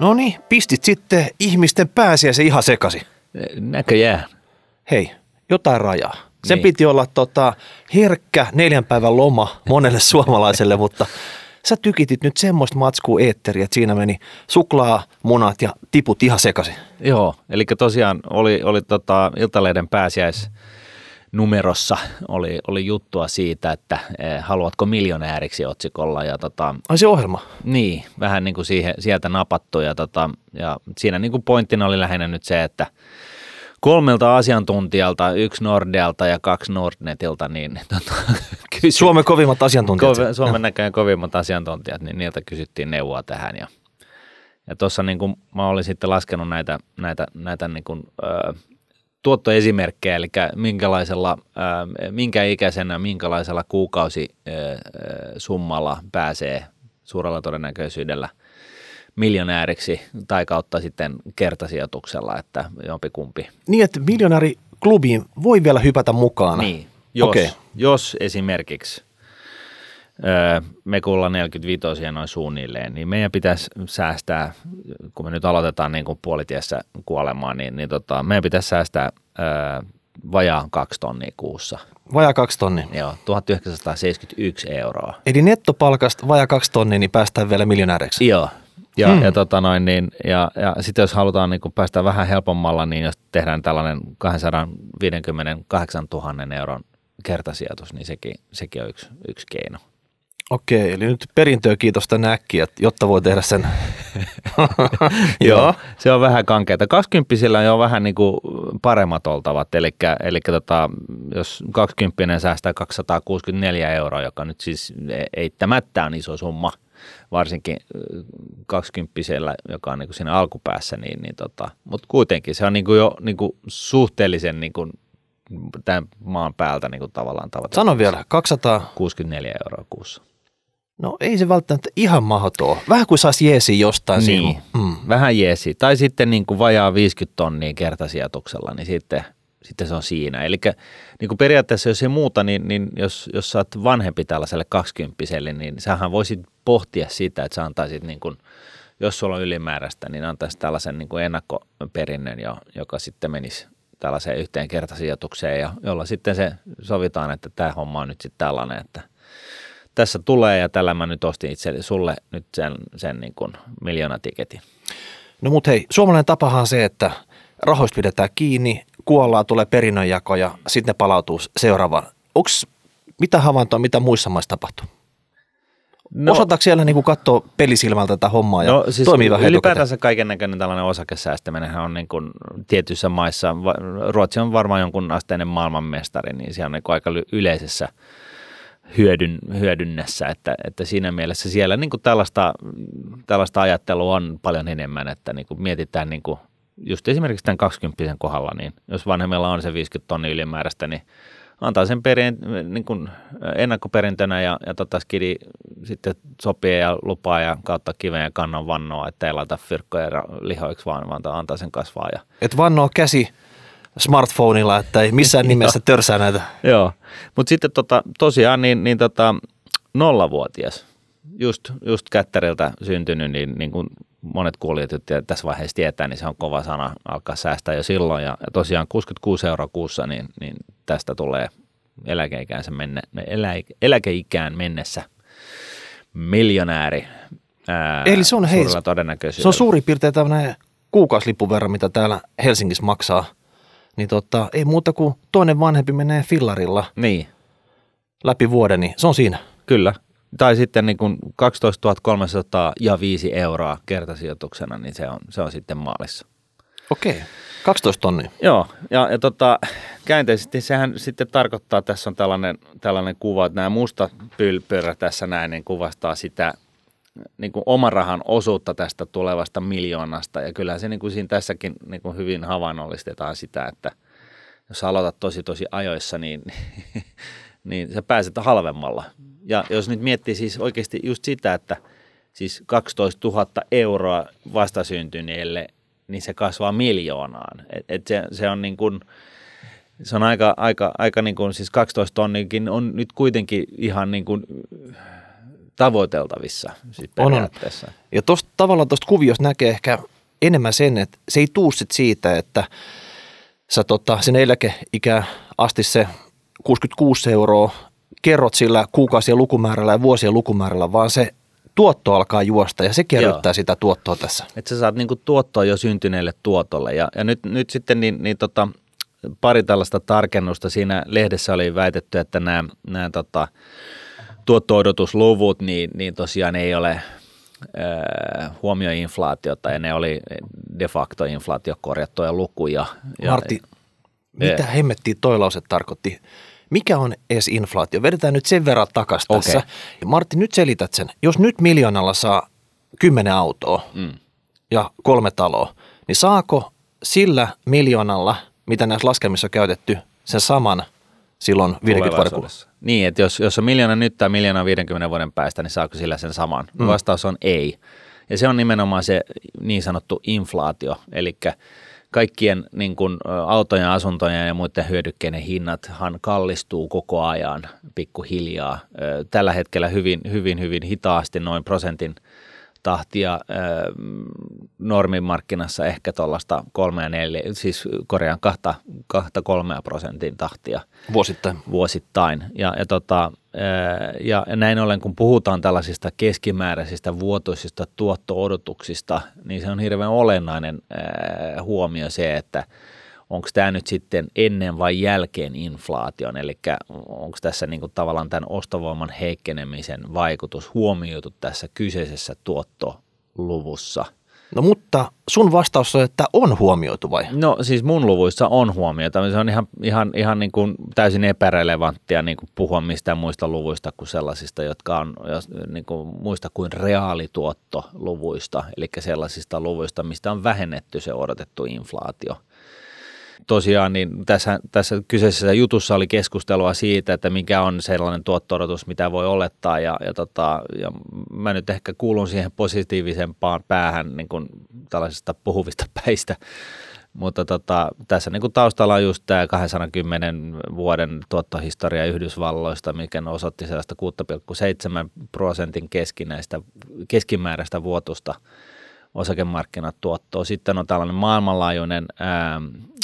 No niin, pistit sitten ihmisten se ihan sekasi. Näköjään. Hei, jotain rajaa. Sen niin. piti olla tota, herkkä neljän päivän loma monelle suomalaiselle, mutta sä tykitit nyt semmoista matskua eetteriä, että siinä meni suklaa, munat ja tiput ihan sekaisin. Joo, eli tosiaan oli, oli tota, iltaleiden pääsiäis numerossa oli, oli juttua siitä, että eh, haluatko miljonääriksi otsikolla. Ja tota, Ai se ohjelma? Niin, vähän niin kuin siihen, sieltä napattu ja, tota, ja siinä niin kuin pointtina oli lähinnä nyt se, että kolmelta asiantuntijalta, yksi Nordealta ja kaksi Nordnetilta, niin tota, kysy... Suomen kovimmat asiantuntijat. Kov, Suomen näköjään kovimmat asiantuntijat, niin niiltä kysyttiin neuvoa tähän ja ja tuossa niin kuin mä olin sitten laskenut näitä, näitä, näitä niin kuin, öö, tuottoesimerkkejä, eli minkälaisella, minkä ikäisenä, minkälaisella kuukausisummalla pääsee suurella todennäköisyydellä miljonääriksi tai kautta sitten kertasijoituksella, että jompikumpi. Niin, että miljonääriklubiin voi vielä hypätä mukaan. Niin, jos, okay. jos esimerkiksi Mekulla 45 noin suunnilleen, niin meidän pitäisi säästää, kun me nyt aloitetaan niin kuin puolitiessä kuolemaan, niin, niin tota, meidän pitäisi säästää ää, vajaan kaksi tonnia kuussa. Vajaa kaksi tonnia. Joo, 1971 euroa. Eli nettopalkasta vajaa kaksi tonnia, niin päästään vielä miljonääriksi. Joo, ja, hmm. ja, tota noin, niin, ja, ja sitten jos halutaan niin päästä vähän helpommalla, niin jos tehdään tällainen 258 000 euron kertasijoitus, niin sekin, sekin on yksi, yksi keino. Okei, eli nyt perintöä kiitos tänne äkkiä, jotta voi tehdä sen. Joo, se on vähän kankeata. 20 on jo vähän niin kuin paremmat oltavat, eli, eli tota, jos 20 säästää 264 euroa, joka nyt siis e, eittämättä on iso summa, varsinkin 20 joka on niin kuin siinä alkupäässä, niin, niin tota, mutta kuitenkin se on niin kuin jo niin kuin suhteellisen niin kuin tämän maan päältä niin kuin tavallaan tavoitteessa. Sano vielä, 264 euroa kuussa. No ei se välttämättä ihan mahdoton. Vähän kuin saisi jeesi jostain niin. Mm. Vähän jeesi. Tai sitten niin kuin vajaa 50 tonnia kertasijatuksella, niin sitten, sitten se on siinä. Eli niin kuin periaatteessa jos ei muuta, niin, niin jos, jos sä oot vanhempi tällaiselle kaksikymppiselle, niin sähän voisit pohtia sitä, että sä antaisit niin kuin, jos sulla on ylimääräistä, niin antaisit tällaisen niin kuin ennakkoperinnön, jo, joka sitten menisi tällaiseen yhteen jolla sitten se sovitaan, että tämä homma on nyt sitten tällainen, että – tässä tulee ja tällä mä nyt ostin itse sulle nyt sen, sen niin kuin miljoonatiketin. No mut hei, suomalainen tapahan on se, että rahoista pidetään kiinni, kuollaan, tulee perinnönjako ja sitten ne palautuu seuraavaan. Onks, mitä havaintoa, mitä muissa maissa tapahtuu? No, Osataanko siellä niin katsoa pelisilmältä tätä hommaa ja no, siis toimii vähän Ylipäätänsä kaiken näköinen tällainen osakesäästäminen on niin kuin tietyissä maissa, Ruotsi on varmaan jonkun asteinen maailmanmestari, niin siellä on niin aika yleisessä – hyödyn, hyödynnässä, että, että siinä mielessä siellä niin kuin tällaista, tällaista ajattelua on paljon enemmän, että niin kuin mietitään niin kuin just esimerkiksi tämän 20 kohdalla, niin jos vanhemmilla on se 50 tonni ylimääräistä, niin antaa sen perin, niin kuin ennakkoperintönä ja, ja tota skidi sitten sopii ja lupaa ja kautta kiven ja kannan vannoa, että ei laita fyrkkoja lihoiksi, vaan, vaan antaa sen kasvaa. Ja. Et vannoa käsi smartphoneilla, että ei missään nimessä törsää näitä. Joo, mutta sitten tota, tosiaan niin, niin tota, nollavuotias, just, just kättäriltä syntynyt, niin, niin kuin monet kuulijat tässä vaiheessa tietää, niin se on kova sana alkaa säästää jo silloin. Ja, ja tosiaan 66 euroa kuussa, niin, niin tästä tulee eläkeikään menne, elä, eläkeikään mennessä miljonääri. Ää, Eli se on hei, se on suurin piirtein tämmöinen kuukausilipun verran, mitä täällä Helsingissä maksaa niin tota, ei muuta kuin toinen vanhempi menee fillarilla niin. läpi vuoden, niin se on siinä. Kyllä. Tai sitten niin kuin 12 305 euroa kertasijoituksena, niin se on, se on sitten maalissa. Okei, 12 tonnia. Joo, ja, ja tota, käänteisesti sehän sitten tarkoittaa, tässä on tällainen, tällainen kuva, että nämä musta pylpyrä tässä näin, niin kuvastaa sitä – niin kuin oman rahan osuutta tästä tulevasta miljoonasta. Ja kyllähän se niin kuin siinä tässäkin niin kuin hyvin havainnollistetaan sitä, että jos aloitat tosi tosi ajoissa, niin, niin sä pääset halvemmalla. Ja jos nyt miettii siis oikeasti just sitä, että siis 12 000 euroa vastasyntyneelle, niin se kasvaa miljoonaan. Et, et se, se on niin kuin, se on aika, aika, aika niin kuin, siis 12 tonnikin on nyt kuitenkin ihan niin kuin tavoiteltavissa on, on. Ja tuosta tavallaan tuosta kuviosta näkee ehkä enemmän sen, että se ei tuu sit siitä, että sä tota, sen eläkeikä asti se 66 euroa kerrot sillä kuukausien lukumäärällä ja vuosien lukumäärällä, vaan se tuotto alkaa juosta ja se kerryttää Joo. sitä tuottoa tässä. Että sä saat niinku tuottoa jo syntyneelle tuotolle ja, ja nyt, nyt sitten niin, niin tota, pari tällaista tarkennusta. Siinä lehdessä oli väitetty, että nämä, nämä tota, tuotto-odotusluvut, niin, niin tosiaan ei ole huomioinflaatiota ja ne oli de facto inflaatiokorjattuja lukuja. Martti, ja, e- mitä e- hemmetti toi lause tarkoitti? Mikä on edes inflaatio? Vedetään nyt sen verran takaisin okay. tässä. Martti, nyt selität sen. Jos nyt miljoonalla saa kymmenen autoa mm. ja kolme taloa, niin saako sillä miljoonalla, mitä näissä laskelmissa on käytetty, sen saman – silloin 50 vuoden kuluttua? Niin, että jos, jos on miljoona nyt tai miljoona 50 vuoden päästä, niin saako sillä sen saman? Mm. Vastaus on ei. Ja se on nimenomaan se niin sanottu inflaatio, eli kaikkien niin kuin, autojen, asuntojen ja muiden hyödykkeiden hinnathan kallistuu koko ajan pikkuhiljaa. Tällä hetkellä hyvin, hyvin, hyvin hitaasti noin prosentin – tahtia normimarkkinassa ehkä tuollaista kolme ja neljä, siis korjaan kahta, kahta kolmea prosentin tahtia. Vuosittain. Vuosittain. Ja, ja, tota, ja näin ollen, kun puhutaan tällaisista keskimääräisistä vuotuisista tuotto-odotuksista, niin se on hirveän olennainen huomio se, että – onko tämä nyt sitten ennen vai jälkeen inflaation, eli onko tässä niin kuin tavallaan tämän ostovoiman heikkenemisen vaikutus huomioitu tässä kyseisessä tuottoluvussa? No mutta sun vastaus on, että on huomioitu vai? No siis mun luvuissa on huomioitu. Se on ihan, ihan, ihan niin kuin täysin epärelevanttia niin kuin puhua mistään muista luvuista kuin sellaisista, jotka on niin kuin muista kuin reaalituottoluvuista, eli sellaisista luvuista, mistä on vähennetty se odotettu inflaatio – Tosiaan niin tässä, tässä kyseisessä jutussa oli keskustelua siitä, että mikä on sellainen tuottorotus, mitä voi olettaa ja, ja, tota, ja mä nyt ehkä kuulun siihen positiivisempaan päähän niin kuin tällaisista puhuvista päistä. Mutta tota, tässä niin kuin taustalla on just tämä 210 vuoden tuottohistoria Yhdysvalloista, mikä osoitti sellaista 6,7 prosentin keskinäistä, keskimääräistä vuotusta osakemarkkinatuottoa. Sitten on tällainen maailmanlaajuinen ää,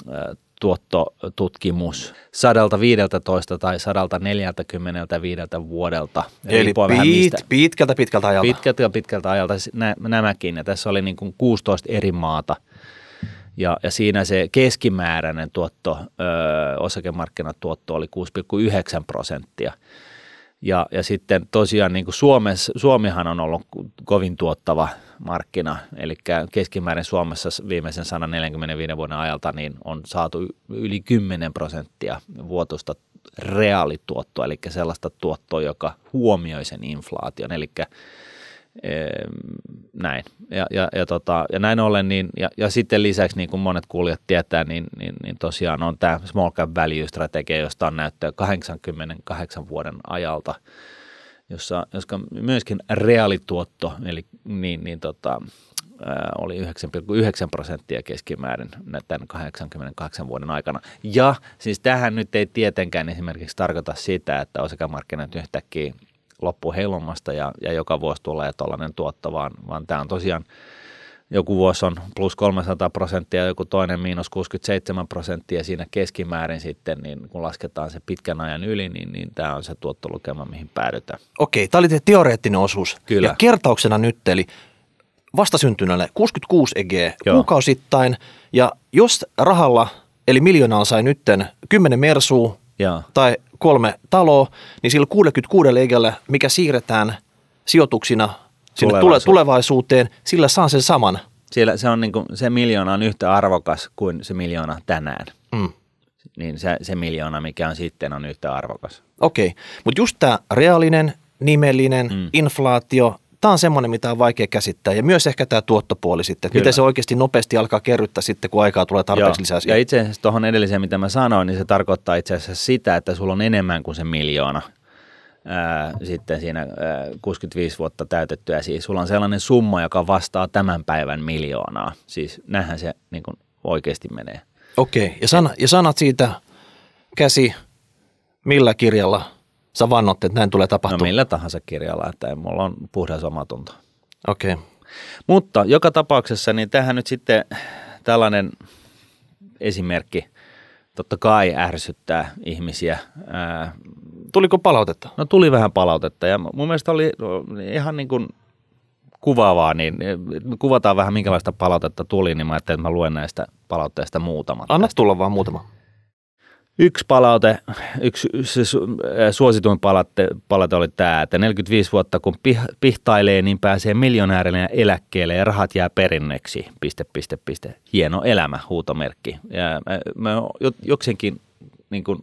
Äh, tuottotutkimus 115 tai 145 vuodelta. Eli pit, vähän mistä, pitkältä pitkältä ajalta. Pitkältä pitkältä ajalta siis nä, nämäkin. Ja tässä oli niin kuin 16 eri maata. Ja, ja siinä se keskimääräinen tuotto, ö, osakemarkkinatuotto oli 6,9 prosenttia. Ja, ja sitten tosiaan niin kuin Suomessa, Suomihan on ollut kovin tuottava markkina, eli keskimäärin Suomessa viimeisen 145 vuoden ajalta niin on saatu yli 10 prosenttia vuotusta reaalituottoa, eli sellaista tuottoa, joka huomioi sen inflaation, eli näin. Ja, ja, ja, tota, ja näin ollen, niin, ja, ja sitten lisäksi niin kuin monet kuulijat tietää, niin, niin, niin tosiaan on tämä small cap value strategia, josta on näyttöä 88 vuoden ajalta – jossa, jossa myöskin reaalituotto, eli niin, niin tota, oli 9,9 prosenttia keskimäärin tämän 88 vuoden aikana. Ja siis tähän nyt ei tietenkään esimerkiksi tarkoita sitä, että osakamarkkinat yhtäkkiä loppu heilomasta ja, ja joka vuosi tulee tuollainen tuotto, vaan, vaan tämä on tosiaan joku vuosi on plus 300 prosenttia, joku toinen miinus 67 prosenttia siinä keskimäärin sitten, niin kun lasketaan se pitkän ajan yli, niin, niin tämä on se tuottolukema, mihin päädytään. Okei, tämä oli te teoreettinen osuus. Kyllä. Ja kertauksena nyt, eli vastasyntyneelle 66 EG Joo. kuukausittain, ja jos rahalla, eli miljoonaan sai nytten 10 mersuu Joo. tai kolme taloa, niin sillä 66 EGllä, mikä siirretään sijoituksina – sinne tule, tulevaisuuteen, sillä saa sen saman. Siellä se, on niin kuin, se miljoona on yhtä arvokas kuin se miljoona tänään. Mm. Niin se, se miljoona, mikä on sitten, on yhtä arvokas. Okei, okay. mutta just tämä reaalinen, nimellinen, mm. inflaatio, tämä on semmoinen, mitä on vaikea käsittää. Ja myös ehkä tämä tuottopuoli sitten, että miten se oikeasti nopeasti alkaa kerryttää sitten, kun aikaa tulee tarpeeksi Joo. lisää. Ja itse asiassa tuohon edelliseen, mitä mä sanoin, niin se tarkoittaa itse asiassa sitä, että sulla on enemmän kuin se miljoona ää, sitten siinä ää, 65 vuotta täytettyä, siis sulla on sellainen summa, joka vastaa tämän päivän miljoonaa. Siis näinhän se niin kuin oikeasti menee. Okei, okay. ja, sana, ja sanat siitä käsi, millä kirjalla sä vannot, että näin tulee tapahtumaan? No millä tahansa kirjalla, että ei, mulla on puhdas omatunto. Okei. Okay. Mutta joka tapauksessa, niin tähän nyt sitten tällainen esimerkki totta kai ärsyttää ihmisiä. Ää, tuliko palautetta? No tuli vähän palautetta ja mun mielestä oli no, niin ihan niin kuin kuvaavaa, niin, niin kuvataan vähän minkälaista palautetta tuli, niin mä ajattelin, että mä luen näistä palautteista muutama. Anna tästä. tulla vaan muutama. Yksi palaute, yksi siis, eh, suosituin palaute, palaute oli tämä, että 45 vuotta kun pihtailee, niin pääsee miljonäärinä eläkkeelle ja rahat jää perinneksi, piste, piste, piste. Hieno elämä, huutomerkki. Ja eh, mä jokseenkin niin kuin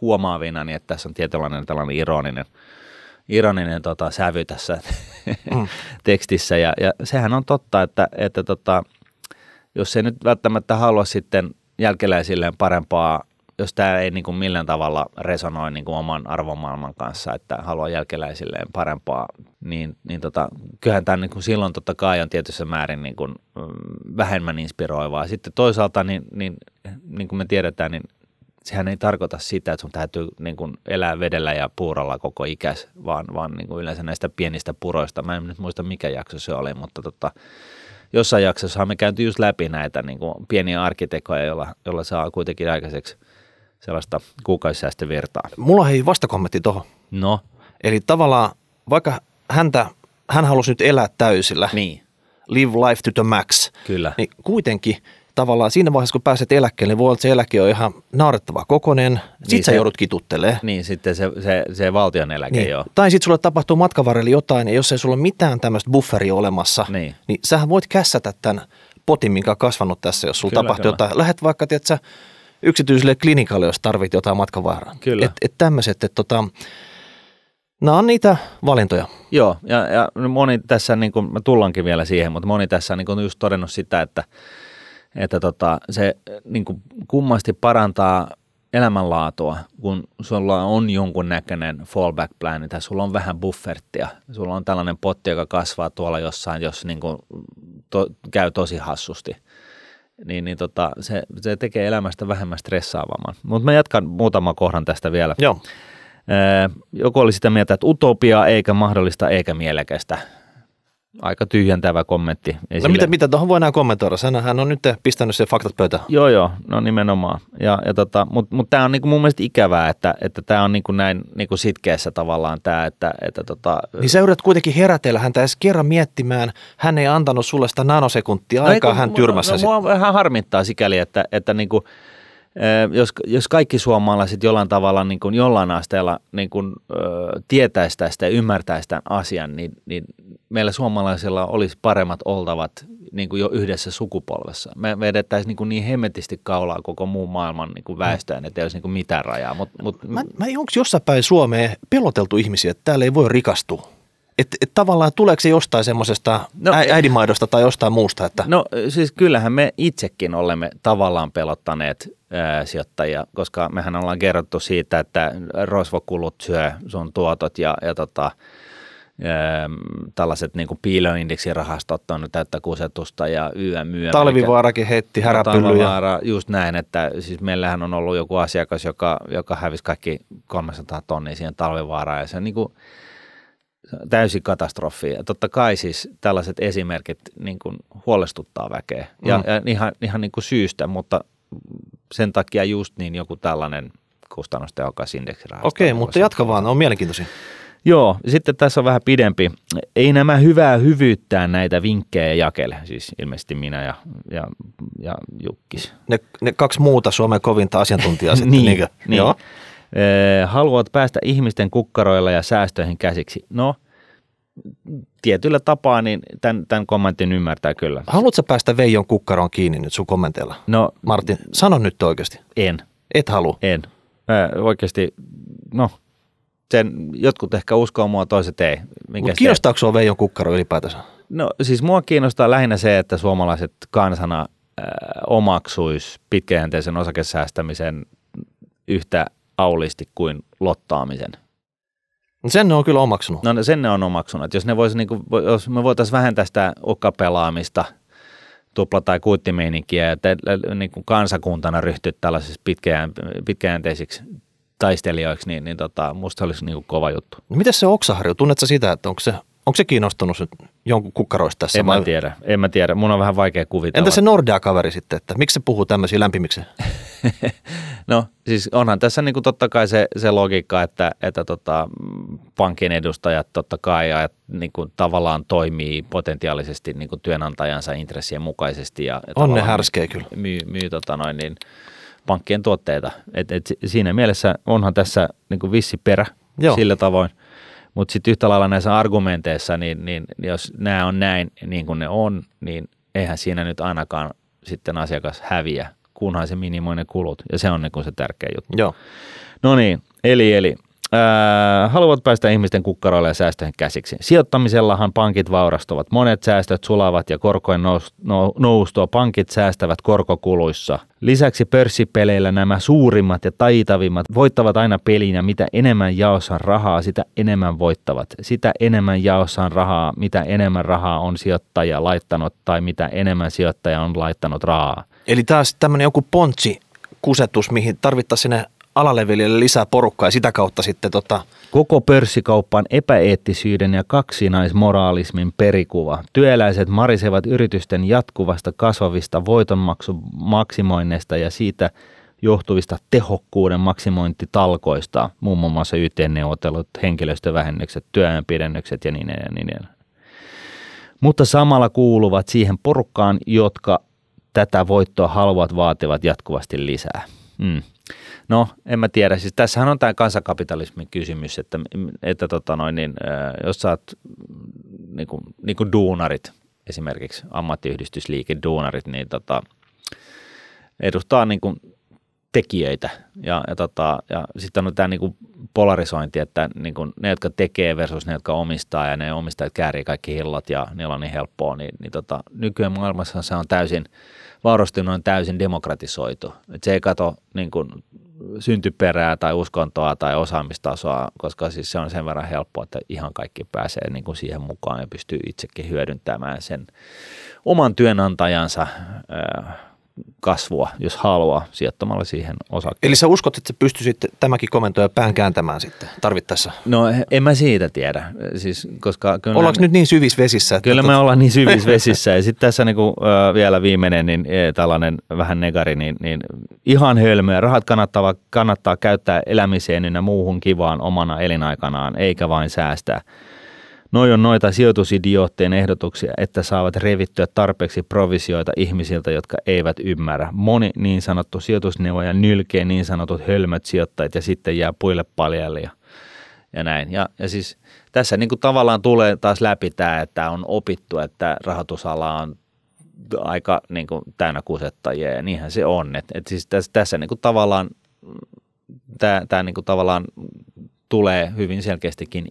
huomaavina, niin että tässä on tietynlainen tällainen ironinen, ironinen tota, sävy tässä mm. tekstissä. Ja, ja, sehän on totta, että, että tota, jos ei nyt välttämättä halua sitten jälkeläisilleen parempaa, jos tämä ei niin kuin millään tavalla resonoi niin kuin oman arvomaailman kanssa, että haluaa jälkeläisilleen parempaa, niin, niin tota, kyllähän tämä niin kuin silloin totta kai on tietyssä määrin niin kuin, mm, vähemmän inspiroivaa. Sitten toisaalta, niin, niin, niin kuin me tiedetään, niin sehän ei tarkoita sitä, että sun täytyy niin kuin elää vedellä ja puuralla koko ikäs, vaan, vaan niin kuin yleensä näistä pienistä puroista. Mä en nyt muista mikä jakso se oli, mutta tota, jossain jaksossa me käytiin just läpi näitä niin kuin pieniä arkitekoja, joilla, joilla saa kuitenkin aikaiseksi sellaista kuukausisäästövirtaa. Mulla ei vastakommentti tuohon. No. Eli tavallaan vaikka häntä, hän halusi nyt elää täysillä. Niin. Live life to the max. Kyllä. Niin kuitenkin tavallaan siinä vaiheessa, kun pääset eläkkeelle, niin voi olla, että se eläke on ihan naurettava kokonen. Niin sitten se, sä joudut kituttelemaan. Niin, sitten se, se, se valtion eläke niin. joo. Tai sitten sulle tapahtuu matkan varrella jotain, ja jos ei sulla ole mitään tämmöistä bufferia olemassa, niin. niin sähän voit kässätä tämän potin, minkä on kasvanut tässä, jos sulla kyllä, tapahtuu kyllä. jotain. Lähet vaikka, tiedätkö, yksityiselle klinikalle, jos tarvit jotain matkavaaraa. Kyllä. Että et tämmöiset, että tota, Nämä on niitä valintoja. Joo, ja, ja moni tässä, niin kuin, mä tullankin vielä siihen, mutta moni tässä niin on niin kuin just todennut sitä, että – että tota, se eh, niin kuin kummasti parantaa elämänlaatua, kun sulla on jonkun näköinen fallback plan, tai sulla on vähän bufferttia, sulla on tällainen potti, joka kasvaa tuolla jossain, jos niin kuin to, käy tosi hassusti, niin, niin tota, se, se tekee elämästä vähemmän stressaavamman. Mutta mä jatkan muutaman kohdan tästä vielä. Joo. Eh, joku oli sitä mieltä, että utopia eikä mahdollista eikä mielekästä aika tyhjentävä kommentti. No esille. No mitä, mitä tuohon voidaan kommentoida? Sehän on nyt pistänyt se faktat pöytään. Joo, joo, no nimenomaan. Ja, ja tota, Mutta mut tämä on niinku mun mielestä ikävää, että tämä että on niinku näin niinku sitkeässä tavallaan tämä. Että, että tota... Niin sä yrität kuitenkin herätellä häntä edes kerran miettimään. Hän ei antanut sulle sitä nanosekuntia no aikaa, kun, hän tyrmässä. No, no, mua vähän harmittaa sikäli, että, että niinku, jos, jos kaikki suomalaiset jollain tavalla niin kuin jollain asteella niin kuin, ö, tietäisi tästä ja ymmärtäisi tämän asian, niin, niin meillä suomalaisilla olisi paremmat oltavat niin kuin jo yhdessä sukupolvessa. Me vedettäisiin niin, kuin niin hemmetisti kaulaa koko muun maailman niin kuin mm. väestöön, että ei olisi niin kuin mitään rajaa. Mut, mut... Mä, mä onko jossain päin Suomeen peloteltu ihmisiä, että täällä ei voi rikastua? Että et tavallaan tuleeko se jostain semmoisesta no, e- äidinmaidosta tai jostain muusta? Että... No siis kyllähän me itsekin olemme tavallaan pelottaneet sijoittajia, koska mehän ollaan kerrottu siitä, että rosvokulut syö sun tuotot ja, ja tota, tällaiset niin kuin piiloindeksirahastot on täyttä kusetusta ja YM, YM. Talvivaarakin heitti no, häräpyllyjä. just näin, että siis meillähän on ollut joku asiakas, joka, joka hävisi kaikki 300 tonnia siihen talvivaaraan ja se on niin kuin täysi katastrofi. Ja totta kai siis tällaiset esimerkit niin kuin huolestuttaa väkeä ja, mm. ja ihan, ihan niin kuin syystä, mutta sen takia just niin joku tällainen kustannustehokas indeksirahasto. Okei, okay, mutta jatka vaan, on mielenkiintoisia. Joo, sitten tässä on vähän pidempi. Ei nämä hyvää hyvyyttää näitä vinkkejä jakele, siis ilmeisesti minä ja, ja, ja Jukkis. Ne, ne kaksi muuta Suomen kovinta asiantuntijaa sitten, niin, Niin. Joo. Haluat päästä ihmisten kukkaroilla ja säästöihin käsiksi. No – tietyllä tapaa niin tämän, tämän kommentin ymmärtää kyllä. Haluatko päästä Veijon kukkaroon kiinni nyt sun kommenteilla? No, Martin, sano nyt oikeasti. En. Et halua? En. Mä oikeasti, no, sen, jotkut ehkä uskoo mua, toiset ei. Mutta kiinnostaako sinua Veijon kukkaro ylipäätänsä? No siis mua kiinnostaa lähinnä se, että suomalaiset kansana äh, omaksuis pitkäjänteisen osakesäästämisen yhtä aulisti kuin lottaamisen – sen ne on kyllä omaksunut. No sen ne on omaksunut. Että jos, ne vois, niin kuin, jos me voitaisiin vähentää sitä okkapelaamista, tupla- tai kuittimeininkiä, te, niin kuin kansakuntana ryhtyä tällaisiksi pitkään, pitkäjänteisiksi taistelijoiksi, niin, niin tota, musta olisi niin kuin kova juttu. No, Miten se oksaharju? Tunnetko sitä, että onko se Onko se kiinnostunut jonkun kukkaroista tässä? En mä vai? tiedä, en mä tiedä. Mun on vähän vaikea kuvitella. Entä se Nordea-kaveri sitten, että miksi se puhuu tämmöisiä lämpimiksi? no siis onhan tässä niin kuin totta kai se, se logiikka, että, että tota, pankin edustajat totta kai ja niin kuin tavallaan toimii potentiaalisesti niin kuin työnantajansa intressien mukaisesti. Ja, ja on ne härskejä kyllä. Myy, myy tota noin, niin, pankkien tuotteita. Et, et siinä mielessä onhan tässä niin kuin vissi perä Joo. sillä tavoin – mutta sitten yhtä lailla näissä argumenteissa, niin, niin jos nämä on näin niin kuin ne on, niin eihän siinä nyt ainakaan sitten asiakas häviä, kunhan se minimoinen kulut. Ja se on niin kuin se tärkeä juttu. Joo. No niin, eli, eli Äh, haluavat päästä ihmisten kukkaroille ja säästöihin käsiksi. Sijoittamisellahan pankit vaurastuvat. Monet säästöt sulavat ja korkojen nous, noustoa pankit säästävät korkokuluissa. Lisäksi pörssipeleillä nämä suurimmat ja taitavimmat voittavat aina pelin ja mitä enemmän jaossa on rahaa, sitä enemmän voittavat. Sitä enemmän jaossa on rahaa, mitä enemmän rahaa on sijoittaja laittanut tai mitä enemmän sijoittaja on laittanut rahaa. Eli taas tämmöinen joku pontsi kusetus, mihin tarvittaisiin sinne alaleviljelle lisää porukkaa ja sitä kautta sitten tota... Koko pörssikauppa epäeettisyyden ja kaksinaismoraalismin perikuva. Työläiset marisevat yritysten jatkuvasta kasvavista voitonmaksimoinneista ja siitä johtuvista tehokkuuden maksimointitalkoista, muun muassa YT-neuvottelut, henkilöstövähennykset, työajan pidennykset ja niin edelleen. Niin edelleen. Mutta samalla kuuluvat siihen porukkaan, jotka tätä voittoa haluavat vaativat jatkuvasti lisää. Mm. No, en mä tiedä. Siis tässähän on tämä kansakapitalismin kysymys, että, että tota noin, niin, jos sä oot mm, niin kuin, niin kuin duunarit, esimerkiksi ammattiyhdistysliike, duunarit, niin tota, edustaa niin kuin tekijöitä. Ja, ja, tota, ja sitten on tämä niin kuin polarisointi, että niin kuin ne, jotka tekee versus ne, jotka omistaa ja ne omistajat käärii kaikki hillat ja niillä on niin helppoa, niin, niin tota, nykyään maailmassa se on täysin, vaarostunut, on täysin demokratisoitu. Et se ei kato niin kuin, syntyperää tai uskontoa tai osaamistasoa, koska siis se on sen verran helppoa, että ihan kaikki pääsee niin kuin siihen mukaan ja pystyy itsekin hyödyntämään sen oman työnantajansa äh, kasvua, jos haluaa sijoittamalla siihen osakkeen. Eli sä uskot, että sä pystyisit tämäkin komentoja pään kääntämään sitten tarvittaessa? No en mä siitä tiedä. Siis, koska kyllä Ollaanko nyt niin syvissä vesissä? Että kyllä tot... me tota- ollaan niin syvissä vesissä. Ja sitten tässä niinku, ö, vielä viimeinen niin, e, tällainen vähän negari, niin, niin ihan hölmöä. Rahat kannattaa, kannattaa käyttää elämiseen ja muuhun kivaan omana elinaikanaan, eikä vain säästää. Noi on noita sijoitusidioottien ehdotuksia, että saavat revittyä tarpeeksi provisioita ihmisiltä, jotka eivät ymmärrä. Moni niin sanottu sijoitusneuvoja nylkee niin sanotut hölmöt sijoittajat ja sitten jää puille paljalle ja, ja näin. Ja, ja siis tässä niin kuin tavallaan tulee taas läpi tämä, että on opittu, että rahoitusala on aika niin kuin täynnä kusettajia ja niinhän se on. Et, et siis tässä, tässä niin kuin tavallaan tämä, tämä niin kuin tavallaan tulee hyvin selkeästikin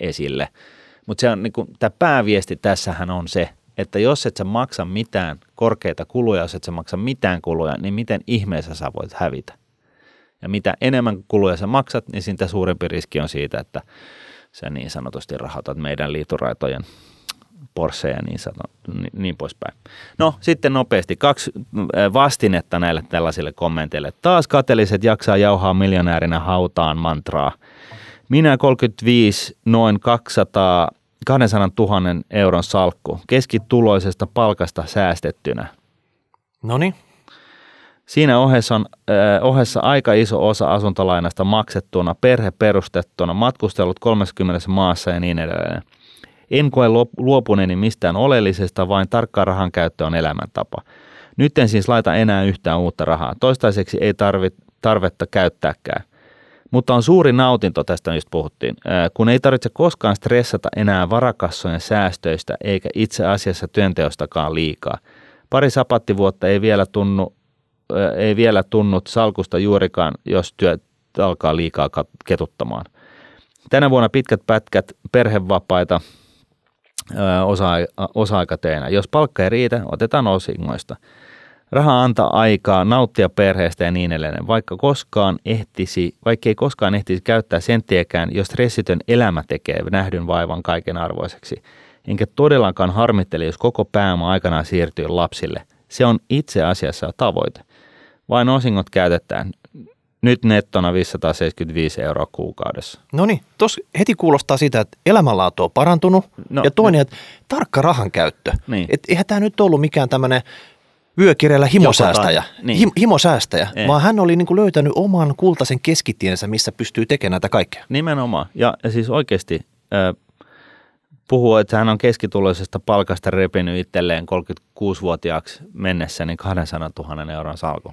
esille – mutta se on, niin kuin, tämä pääviesti tässähän on se, että jos et sä maksa mitään korkeita kuluja, jos et sä maksa mitään kuluja, niin miten ihmeessä sä voit hävitä? Ja mitä enemmän kuluja sä maksat, niin siitä suurempi riski on siitä, että sä niin sanotusti rahoitat meidän liituraitojen porseja niin, sano, niin, niin poispäin. No sitten nopeasti kaksi äh, vastinetta näille tällaisille kommenteille. Taas kateliset jaksaa jauhaa miljonäärinä hautaan mantraa – minä 35, noin 200, 200 000 euron salkku keskituloisesta palkasta säästettynä. No niin. Siinä ohessa, on, eh, ohessa aika iso osa asuntolainasta maksettuna, perheperustettuna, matkustellut 30 maassa ja niin edelleen. En koe luopuneeni mistään oleellisesta, vain tarkka rahan käyttö on elämäntapa. Nyt en siis laita enää yhtään uutta rahaa. Toistaiseksi ei tarvit, tarvetta käyttääkään. Mutta on suuri nautinto, tästä just puhuttiin, kun ei tarvitse koskaan stressata enää varakassojen säästöistä eikä itse asiassa työnteostakaan liikaa. Pari sapattivuotta ei vielä tunnu, ei vielä tunnu salkusta juurikaan, jos työ alkaa liikaa ketuttamaan. Tänä vuonna pitkät pätkät, perhevapaita, osa, osa-aikateena. Jos palkka ei riitä, otetaan osingoista. Raha antaa aikaa nauttia perheestä ja niin edelleen, vaikka koskaan ehtisi, vaikka ei koskaan ehtisi käyttää senttiäkään, jos stressitön elämä tekee nähdyn vaivan kaiken arvoiseksi. Enkä todellakaan harmitteli, jos koko pääoma aikanaan siirtyy lapsille. Se on itse asiassa tavoite. Vain osingot käytetään. Nyt nettona 575 euroa kuukaudessa. No niin, tos heti kuulostaa sitä, että elämänlaatu on parantunut. No, ja toinen, no. että tarkka rahan käyttö. Niin. Et eihän tämä nyt ollut mikään tämmöinen vyökirjalla himosäästäjä. Jokata, niin. Him, himosäästäjä, Ei. vaan hän oli niin kuin löytänyt oman kultaisen keskitiensä, missä pystyy tekemään näitä kaikkea. Nimenomaan. Ja, ja siis oikeasti äh, puhuu, että hän on keskituloisesta palkasta repinyt itselleen 36-vuotiaaksi mennessä niin 200 000 euron salkun.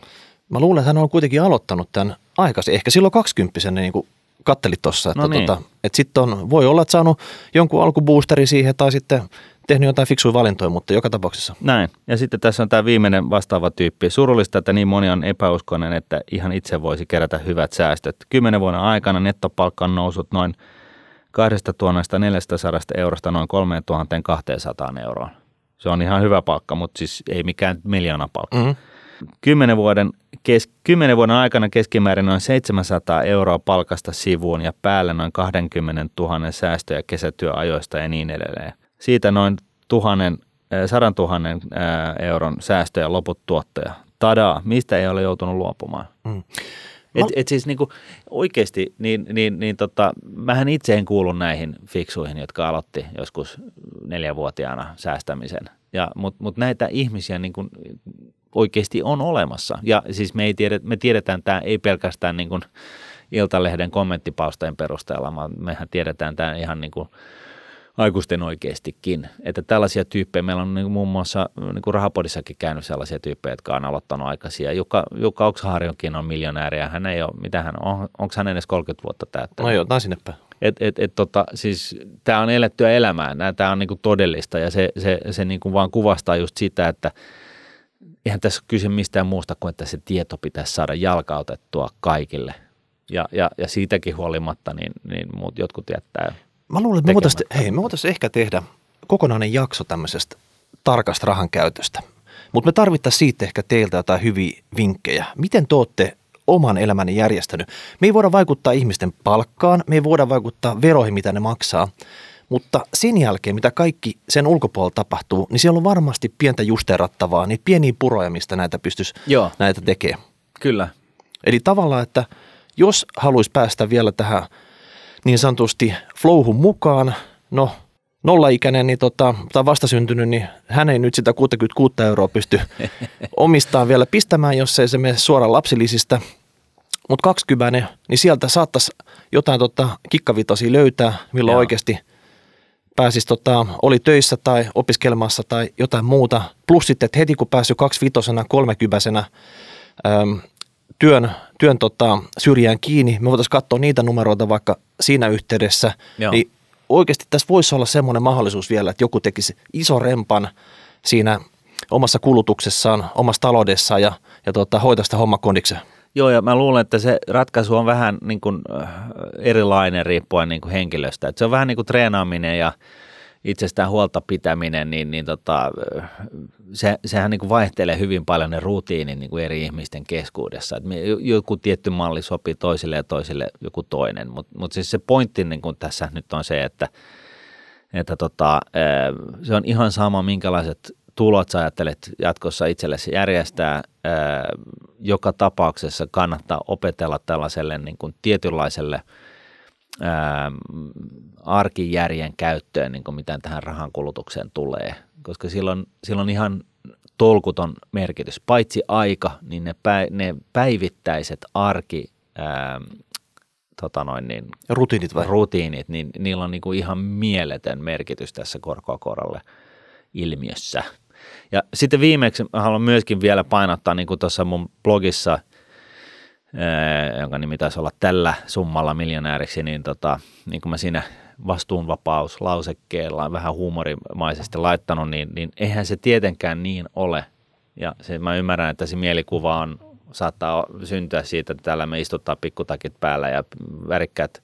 Mä luulen, että hän on kuitenkin aloittanut tämän aikaisin, ehkä silloin 20 niin kuin niinku kattelit tuossa. Että no niin. tota, et sit on, voi olla, että saanut jonkun alkuboosteri siihen tai sitten tehnyt jotain fiksuja valintoja, mutta joka tapauksessa. Näin. Ja sitten tässä on tämä viimeinen vastaava tyyppi. Surullista, että niin moni on epäuskoinen, että ihan itse voisi kerätä hyvät säästöt. Kymmenen vuoden aikana nettopalkka on noussut noin 2400 eurosta noin 3200 euroon. Se on ihan hyvä palkka, mutta siis ei mikään miljoona palkka. Mm-hmm. 10 vuoden, kes, 10 vuoden aikana keskimäärin noin 700 euroa palkasta sivuun ja päälle noin 20 000 säästöjä kesätyöajoista ja niin edelleen. Siitä noin 1000, 100 000 euron säästöjä loput tuottoja. Tadaa, mistä ei ole joutunut luopumaan. Mm. Et, et siis niinku, oikeasti, niin, niin, niin tota, mähän itse en kuulu näihin fiksuihin, jotka aloitti joskus neljävuotiaana säästämisen. Mutta mut näitä ihmisiä, niinku, oikeasti on olemassa. Ja siis me, ei tiedä, me tiedetään tämä ei pelkästään niin kuin Iltalehden kommenttipaustojen perusteella, vaan mehän tiedetään tämä ihan niin kuin aikuisten oikeastikin. Että tällaisia tyyppejä, meillä on niin muun muassa niin rahapodissakin käynyt sellaisia tyyppejä, jotka on aloittanut aikaisia. Jukka, Jukka Oksaharjonkin on miljonääriä, hän ei ole, mitä hän on, onko hän edes 30 vuotta täyttänyt? No jotain sinne päin. Et, et, et, tota, siis, tämä on elettyä elämää, tämä on kuin niinku todellista ja se, se, se kuin niinku vaan kuvastaa just sitä, että – eihän tässä kyse mistään muusta kuin, että se tieto pitäisi saada jalkautettua kaikille. Ja, ja, ja siitäkin huolimatta, niin, niin muut, jotkut jättää Mä luulen, että me voitaisiin, hei, ehkä tehdä kokonainen jakso tämmöisestä tarkasta rahan käytöstä. Mutta me tarvittaisiin siitä ehkä teiltä jotain hyviä vinkkejä. Miten te olette oman elämäni järjestänyt? Me ei voida vaikuttaa ihmisten palkkaan, me ei voida vaikuttaa veroihin, mitä ne maksaa. Mutta sen jälkeen, mitä kaikki sen ulkopuolella tapahtuu, niin siellä on varmasti pientä justerattavaa, niin pieniä puroja, mistä näitä pystyisi Joo. näitä tekemään. Kyllä. Eli tavallaan, että jos haluaisi päästä vielä tähän niin sanotusti flowhun mukaan, no nollaikäinen niin tota, tai vastasyntynyt, niin hän ei nyt sitä 66 euroa pysty omistamaan vielä pistämään, jos ei se mene suoraan lapsilisistä. Mutta 20, niin sieltä saattaisi jotain tota, kikkavitosia löytää, milloin Joo. oikeasti pääsisi, tota, oli töissä tai opiskelemassa tai jotain muuta. Plus sitten, että heti kun pääsi kaksivitosena, kolmekypäisenä äm, työn, työn tota, syrjään kiinni, me voitaisiin katsoa niitä numeroita vaikka siinä yhteydessä. Joo. Niin oikeasti tässä voisi olla semmoinen mahdollisuus vielä, että joku tekisi iso rempan siinä omassa kulutuksessaan, omassa taloudessaan ja, ja tota, hoitaa sitä homma kondikseen. Joo, ja mä luulen, että se ratkaisu on vähän niin kuin äh, erilainen riippuen niin kuin henkilöstä. Että se on vähän niin kuin treenaaminen ja itsestään huolta pitäminen, niin, niin tota, äh, se, sehän niin kuin vaihtelee hyvin paljon ne rutiinit niin kuin eri ihmisten keskuudessa. Et joku tietty malli sopii toisille ja toisille joku toinen, mutta mut siis se pointti niin kuin tässä nyt on se, että, että tota, äh, se on ihan sama, minkälaiset tulot sä ajattelet jatkossa itsellesi järjestää, joka tapauksessa kannattaa opetella tällaiselle niin kuin tietynlaiselle ää, arkijärjen käyttöön, niin kuin mitä tähän rahan kulutukseen tulee, koska silloin, silloin ihan tolkuton merkitys. Paitsi aika, niin ne, pä, ne päivittäiset arki, ää, tota noin, niin, rutiinit, vai? rutiinit niin niillä on niin kuin ihan mieletön merkitys tässä korkoa ilmiössä. Ja sitten viimeksi haluan myöskin vielä painottaa, niin kuin tuossa mun blogissa, jonka nimi taisi olla tällä summalla miljonääriksi, niin, tota, niin kuin mä siinä vastuunvapaus lausekkeella vähän huumorimaisesti laittanut, niin, niin eihän se tietenkään niin ole. Ja se, mä ymmärrän, että se mielikuva on, saattaa syntyä siitä, että täällä me istuttaa pikkutakit päällä ja värikkäät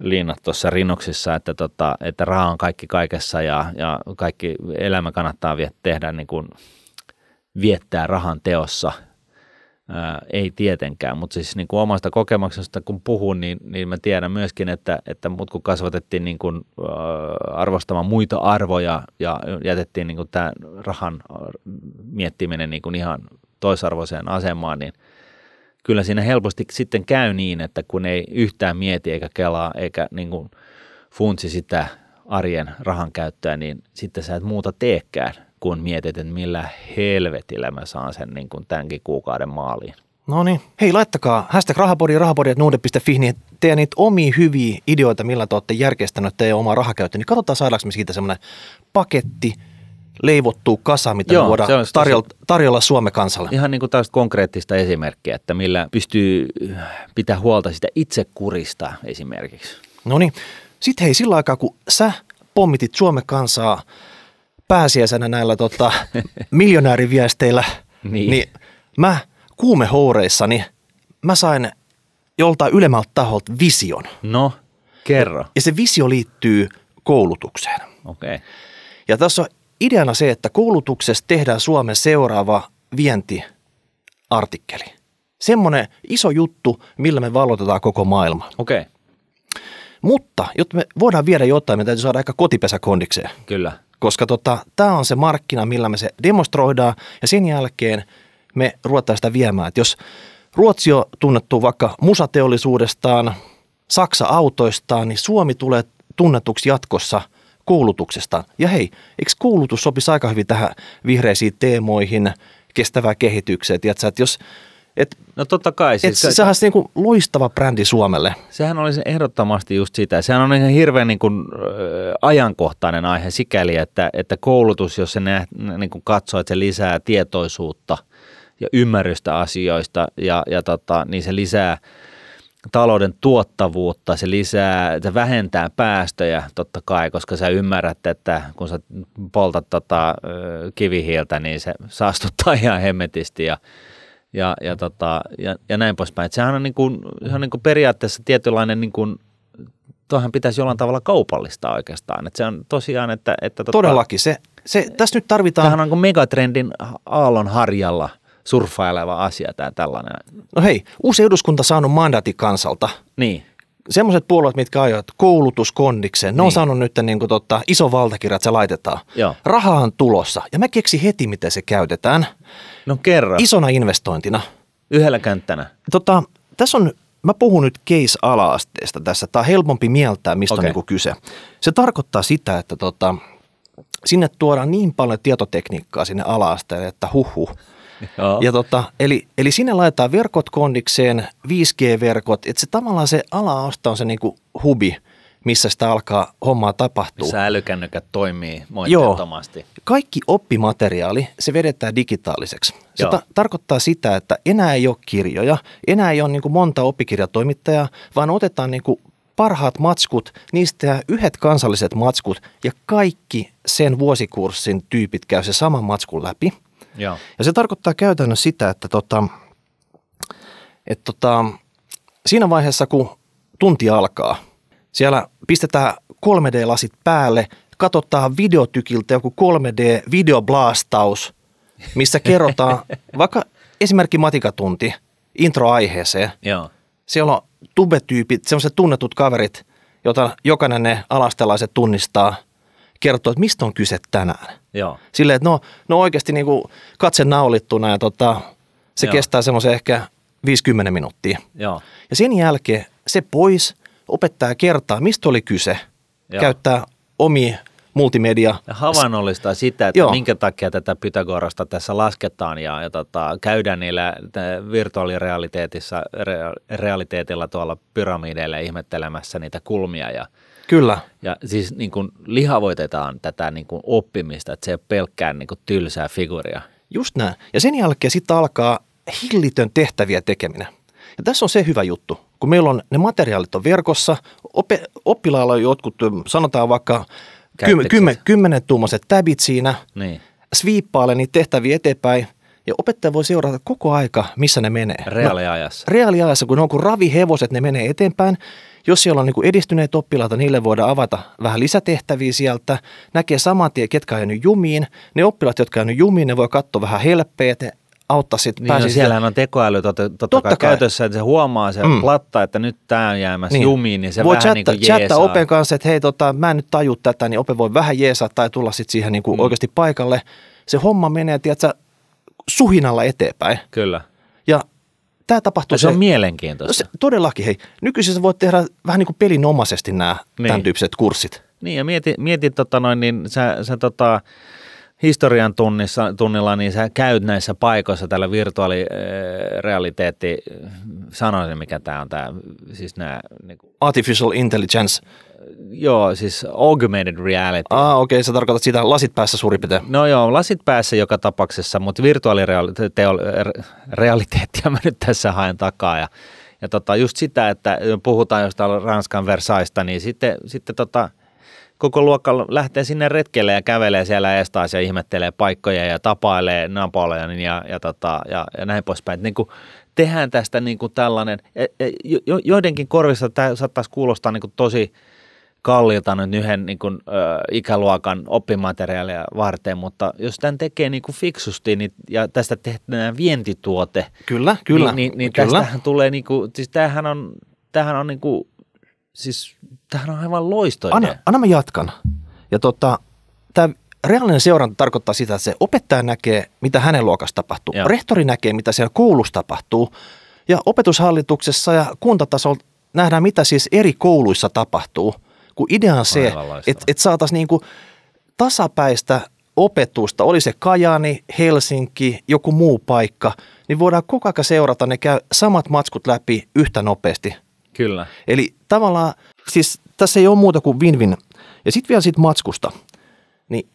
liinat tuossa rinnoksissa, että, tota, että raha on kaikki kaikessa ja, ja kaikki elämä kannattaa viet, tehdä niin kuin viettää rahan teossa. Ää, ei tietenkään, mutta siis niin kuin omasta kokemuksesta kun puhun, niin, niin mä tiedän myöskin, että, että mut kun kasvatettiin niin kuin, ää, arvostamaan muita arvoja ja jätettiin niin kuin tämä rahan miettiminen niin kuin ihan toisarvoiseen asemaan, niin – kyllä siinä helposti sitten käy niin, että kun ei yhtään mieti eikä kelaa eikä niin kuin funtsi sitä arjen rahan käyttöä, niin sitten sä et muuta teekään, kun mietit, että millä helvetillä mä saan sen niin kuin tämänkin kuukauden maaliin. No niin. Hei, laittakaa hashtag rahapodi, rahapodi, nuude.fi, niin tee niitä omia hyviä ideoita, millä te olette järjestänyt teidän omaa rahakäyttöä, niin katsotaan saadaanko me siitä semmoinen paketti – leivottua kasa, mitä Joo, me voidaan tarjol- tarjolla, tarjolla Suomen kansalle. Ihan niin kuin tällaista konkreettista esimerkkiä, että millä pystyy äh, pitää huolta sitä itsekurista esimerkiksi. No niin, sitten hei sillä aikaa, kun sä pommitit Suomen kansaa pääsiäisenä näillä tota, miljonääriviesteillä, niin. niin mä kuumehoureissani, mä sain joltain ylemmältä taholta vision. No, kerro. Ja se visio liittyy koulutukseen. Okei. Okay. Ja tässä on ideana se, että koulutuksesta tehdään Suomen seuraava vientiartikkeli. Semmoinen iso juttu, millä me valotetaan koko maailma. Okei. Okay. Mutta, jotta me voidaan viedä jotain, me täytyy saada aika kondikseen. Kyllä. Koska tota, tämä on se markkina, millä me se demonstroidaan ja sen jälkeen me ruvetaan sitä viemään. Et jos Ruotsi on tunnettu vaikka musateollisuudestaan, Saksa autoistaan, niin Suomi tulee tunnetuksi jatkossa – koulutuksesta. Ja hei, eikö koulutus sopisi aika hyvin tähän vihreisiin teemoihin, kestävää kehitykseen, tiedätkö, että jos et, no totta kai. Siis, et, sehän on niin kuin loistava brändi Suomelle. Sehän olisi ehdottomasti just sitä. Sehän on ihan hirveän niin kuin, ä, ajankohtainen aihe sikäli, että, että koulutus, jos se nä, niinku kuin katsoo, että se lisää tietoisuutta ja ymmärrystä asioista, ja, ja tota, niin se lisää – talouden tuottavuutta, se lisää, se vähentää päästöjä totta kai, koska sä ymmärrät, että kun sä poltat tota, kivihiiltä, niin se saastuttaa ihan hemmetisti ja, ja, ja, tota, ja, ja näin poispäin. Et sehän on, niin kuin, se on niin kuin periaatteessa tietynlainen niin kuin, tuohan pitäisi jollain tavalla kaupallista oikeastaan. Et se on tosiaan, että... että totta, Todellakin, se, se, tässä nyt tarvitaan... Tämähän on kuin megatrendin aallon harjalla – surffaileva asia tämä tällainen. No hei, uusi eduskunta saanut mandaati kansalta. Niin. Semmoiset puolueet, mitkä ajoivat koulutuskonnikseen, ne niin. on saanut nyt niin kuin, tota, iso valtakirja, että se laitetaan. Joo. Raha on tulossa ja mä keksin heti, miten se käytetään. No kerran. Isona investointina. Yhdellä känttänä. Tota, tässä on Mä puhun nyt case-ala-asteesta tässä. Tämä on helpompi mieltää, mistä okay. on niin kyse. Se tarkoittaa sitä, että tota, sinne tuodaan niin paljon tietotekniikkaa sinne ala että huhu, ja tota, eli, eli sinne laitetaan verkot kondikseen, 5G-verkot, että se tavallaan se ala-asta on se niinku hubi, missä sitä alkaa hommaa tapahtua. Missä älykännykät toimii moitteettomasti. Joo. Kaikki oppimateriaali, se vedetään digitaaliseksi. Se ta- tarkoittaa sitä, että enää ei ole kirjoja, enää ei ole niin monta oppikirjatoimittajaa, vaan otetaan niin parhaat matskut, niistä yhdet kansalliset matskut ja kaikki sen vuosikurssin tyypit käy se saman matskun läpi – ja, Ja se tarkoittaa käytännössä sitä, että tota, et tota, siinä vaiheessa, kun tunti alkaa, siellä pistetään 3D-lasit päälle, katsotaan videotykiltä joku 3D-videoblastaus, missä kerrotaan vaikka esimerkki matikatunti introaiheeseen. Joo. Siellä on tubetyypit, sellaiset tunnetut kaverit, jota jokainen ne alastelaiset tunnistaa – kertoa, että mistä on kyse tänään. Joo. Silleen, että no, no oikeasti niin kuin katse naulittuna ja tota, se Joo. kestää semmoisen ehkä 50 minuuttia. Joo. Ja sen jälkeen se pois, opettaa kertaa, mistä oli kyse, Joo. käyttää omi multimedia. Ja havainnollistaa sitä, että Joo. minkä takia tätä Pythagorasta tässä lasketaan ja, ja tota, käydään niillä virtuaalirealiteetissa, realiteetilla tuolla pyramideilla ihmettelemässä niitä kulmia ja – Kyllä. Ja siis niin kuin lihavoitetaan tätä niin kuin oppimista, että se ei ole pelkkään niin kuin tylsää figuria. Just näin. Ja sen jälkeen sitten alkaa hillitön tehtäviä tekeminen. Ja tässä on se hyvä juttu, kun meillä on ne materiaalit on verkossa, op- oppilailla on jotkut, sanotaan vaikka kymmen, kymmen, kymmenen tuumaiset tabit siinä, niin. sviippaile niitä tehtäviä eteenpäin, ja opettaja voi seurata koko aika, missä ne menee. Reaaliajassa. No, reaaliajassa, kun on kuin ravihevoset, ne menee eteenpäin. Jos siellä on niin kuin edistyneitä oppilaita, niille voidaan avata vähän lisätehtäviä sieltä, näkee saman tien, ketkä on jäänyt jumiin. Ne oppilaat, jotka on jäänyt jumiin, ne voi katsoa vähän helppeet, auttaa sitten. Niin, no siellä on tekoäly totta, totta, totta kai, käytössä, että se huomaa se mm. platta, että nyt tämä on jäämässä niin. jumiin, niin se voi vähän chatta, niin kuin jeesaa. chattaa Open kanssa, että hei, tota, mä en nyt taju tätä, niin Open voi vähän jeesaa tai tulla sitten siihen niin kuin mm. oikeasti paikalle. Se homma menee, tiedätkö, suhinalla eteenpäin. Kyllä tämä tapahtuu. Ja se, se on mielenkiintoista. Se, todellakin, hei. Nykyisin sä voit tehdä vähän niinku niin kuin pelinomaisesti nämä niin. tämän tyyppiset kurssit. Niin, ja mieti, mieti tota noin, niin sä, sä tota, historian tunnissa, tunnilla, niin sä käyt näissä paikoissa tällä virtuaalirealiteetti, äh, sanoisin mikä tämä on tämä, siis nämä. Niin Artificial intelligence Joo, siis augmented reality. Ah, okei, okay, sä tarkoitat sitä lasit päässä suurin piirtein. No joo, lasit päässä joka tapauksessa, mutta virtuaalirealiteettia mä nyt tässä haen takaa. Ja, ja tota, just sitä, että puhutaan jostain Ranskan Versaista, niin sitten, sitten tota, koko luokka lähtee sinne retkelle ja kävelee siellä ees ja ihmettelee paikkoja ja tapailee Napoleonin ja, ja, tota, ja, ja näin poispäin. Niin kuin, tehdään tästä niin kuin tällainen, e- e- joidenkin korvissa tämä saattaisi kuulostaa niin kuin tosi – kalliilta nyt yhden niin kuin, ö, ikäluokan oppimateriaalia varten, mutta jos tämän tekee niin kuin fiksusti niin, ja tästä tehdään vientituote, kyllä, kyllä, niin, niin, niin kyllä. tästähän tulee, niin kuin, siis tämähän on, tämähän on, niin kuin, siis, tämähän on aivan loistoinen. Anna, anna mä jatkan. Ja tota, tämä reaalinen seuranta tarkoittaa sitä, että se opettaja näkee, mitä hänen luokassa tapahtuu. Joo. Rehtori näkee, mitä siellä koulussa tapahtuu. Ja opetushallituksessa ja kuntatasolla nähdään, mitä siis eri kouluissa tapahtuu – kun idea on se, että et saataisiin niinku tasapäistä opetusta, oli se Kajani, Helsinki, joku muu paikka, niin voidaan koko ajan seurata ne käy samat matskut läpi yhtä nopeasti. Kyllä. Eli tavallaan, siis tässä ei ole muuta kuin win-win. Ja sitten vielä siitä matskusta. Niin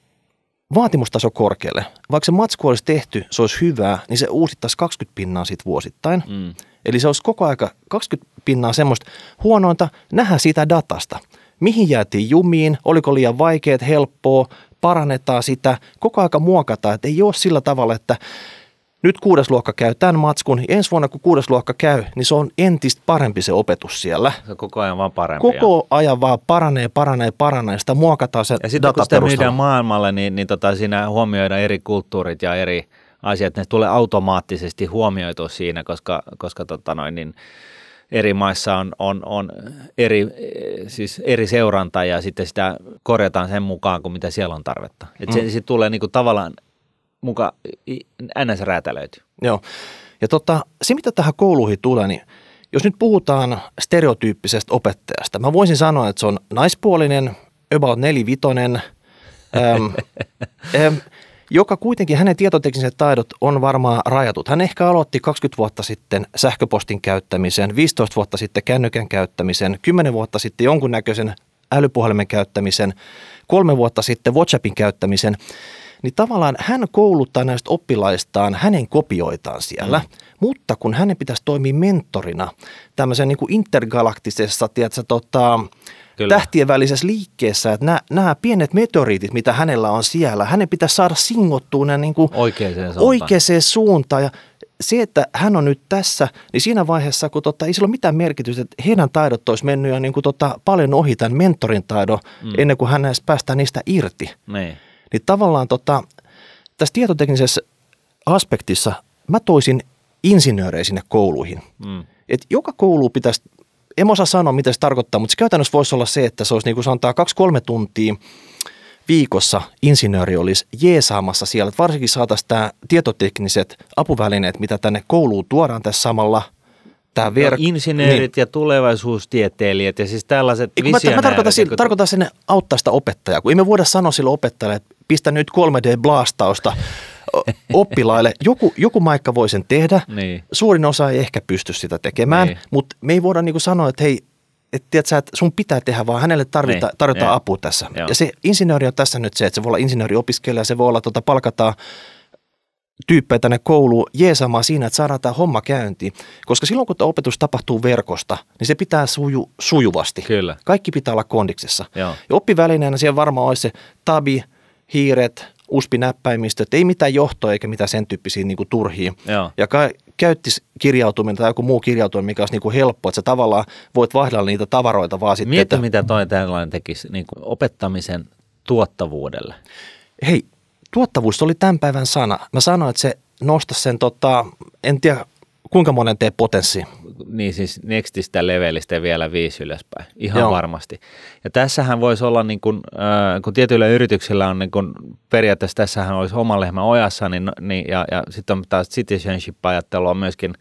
vaatimustaso korkealle. Vaikka se matsku olisi tehty, se olisi hyvää, niin se uusittaisi 20 pinnaa siitä vuosittain. Mm. Eli se olisi koko aika 20 pinnaa semmoista huonointa, nähdä siitä datasta – mihin jäätiin jumiin, oliko liian vaikeet, helppoa, parannetaan sitä, koko aika muokataan, että ei ole sillä tavalla, että nyt kuudes luokka käy tämän matskun, ja ensi vuonna kun kuudes luokka käy, niin se on entistä parempi se opetus siellä. Se koko ajan vaan parempi. Koko ajan vaan paranee, paranee, paranee, sitä muokataan se Ja sitten kun sitä myydään maailmalle, niin, niin tota, siinä huomioidaan eri kulttuurit ja eri asiat, ne tulee automaattisesti huomioitua siinä, koska, koska tota noin, niin, eri maissa on, on, on eri, siis eri seuranta ja sitten sitä korjataan sen mukaan, kuin mitä siellä on tarvetta. Et mm. se tulee niinku tavallaan muka ns. räätälöity. Joo. Ja tota, se, mitä tähän kouluihin tulee, niin jos nyt puhutaan stereotyyppisestä opettajasta, mä voisin sanoa, että se on naispuolinen, about nelivitonen. Ähm, ähm, joka kuitenkin hänen tietotekniset taidot on varmaan rajatut. Hän ehkä aloitti 20 vuotta sitten sähköpostin käyttämisen, 15 vuotta sitten kännykän käyttämisen, 10 vuotta sitten jonkunnäköisen älypuhelimen käyttämisen, kolme vuotta sitten WhatsAppin käyttämisen, niin tavallaan hän kouluttaa näistä oppilaistaan hänen kopioitaan siellä, mm. mutta kun hänen pitäisi toimia mentorina tämmöisen niin kuin intergalaktisessa, tiedätkö, tota, Kyllä. tähtien välisessä liikkeessä, että nämä, nämä pienet meteoriitit, mitä hänellä on siellä, hänen pitäisi saada singottua ne niin kuin oikeaan suuntaan. Oikeaan suuntaan. Ja se, että hän on nyt tässä, niin siinä vaiheessa, kun tota, ei sillä ole mitään merkitystä, että heidän taidot olisi mennyt jo niin kuin tota, paljon ohi tämän mentorin taidon, mm. ennen kuin hän edes päästään niistä irti. Niin. niin tavallaan tota, tässä tietoteknisessä aspektissa mä toisin insinöörejä sinne kouluihin. Mm. Et joka koulu pitäisi en osaa sanoa, mitä se tarkoittaa, mutta se käytännössä voisi olla se, että se olisi niin kuin sanotaan kaksi-kolme tuntia viikossa insinööri olisi jeesaamassa siellä. Että varsinkin saataisiin tämä tietotekniset apuvälineet, mitä tänne kouluun tuodaan tässä samalla – tämä ver- ja insinöörit niin. ja tulevaisuustieteilijät ja siis tällaiset visionäärit. mä, mä tarkoitan, niin sille, kun... tarkoitan sinne auttaa sitä opettajaa, kun ei me voida sanoa sille opettajalle, että pistä nyt 3D-blastausta oppilaille. Joku, joku maikka voi sen tehdä, niin. suurin osa ei ehkä pysty sitä tekemään, niin. mutta me ei voida niin kuin sanoa, että hei, et, sä, että sun pitää tehdä, vaan hänelle tarvita, niin, tarjotaan niin. apua tässä. Joo. Ja se insinööri on tässä nyt se, että se voi olla insinööriopiskelija, se voi olla tuota, palkata tyyppejä tänne kouluun jeesamaan siinä, että saadaan tämä homma käyntiin. Koska silloin, kun tämä opetus tapahtuu verkosta, niin se pitää suju, sujuvasti. Kyllä. Kaikki pitää olla kondiksessa. Joo. Ja oppivälineenä siellä varmaan olisi se tabi, hiiret, uspi-näppäimistö, että ei mitään johtoa eikä mitään sen tyyppisiä niin turhia. Ja ka- käyttis kirjautuminen tai joku muu kirjautuminen, mikä olisi niin kuin helppo, että sä tavallaan voit vaihdella niitä tavaroita vaan sitten. Mieti, että... mitä toi tällainen tekisi niin kuin opettamisen tuottavuudelle. Hei, tuottavuus oli tämän päivän sana. Mä sanoin, että se nostaisi sen, tota, en tiedä kuinka monen tee potenssiin niin siis nextistä levelistä vielä viisi ylöspäin, ihan Joo. varmasti. Ja tässähän voisi olla, niin kun, äh, kun tietyillä yrityksillä on niin kun, periaatteessa tässähän olisi oma lehmä ojassa, niin, niin, ja, ja sitten on taas citizenship-ajattelua myöskin,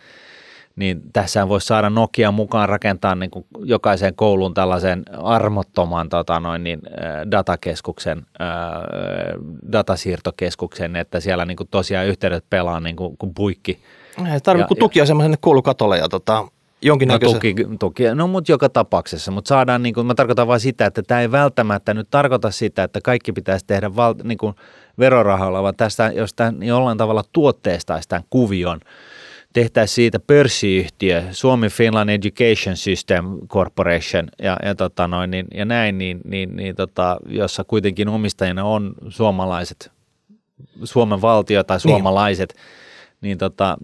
niin tässähän voisi saada Nokia mukaan rakentaa niin kuin jokaiseen kouluun tällaisen armottoman tota noin, niin, datakeskuksen, ää, datasiirtokeskuksen, että siellä niin kuin tosiaan yhteydet pelaa niin kuin, kuin puikki – ei tarvitse kuin tukia semmoisen kuulukatolle ja tota, jonkinnäköisen... No, tuki, tuki, no mutta joka tapauksessa, mutta saadaan, niin kuin, mä tarkoitan vain sitä, että tämä ei välttämättä nyt tarkoita sitä, että kaikki pitäisi tehdä val, niin kuin verorahalla, vaan tästä, jos tämän jollain tavalla tuotteesta tämän kuvion, tehtäisiin siitä pörssiyhtiö, Suomi Finland Education System Corporation ja, ja, tota noin, niin, ja näin, niin, niin, niin tota, jossa kuitenkin omistajina on suomalaiset, Suomen valtio tai niin. suomalaiset. Niin niin tota,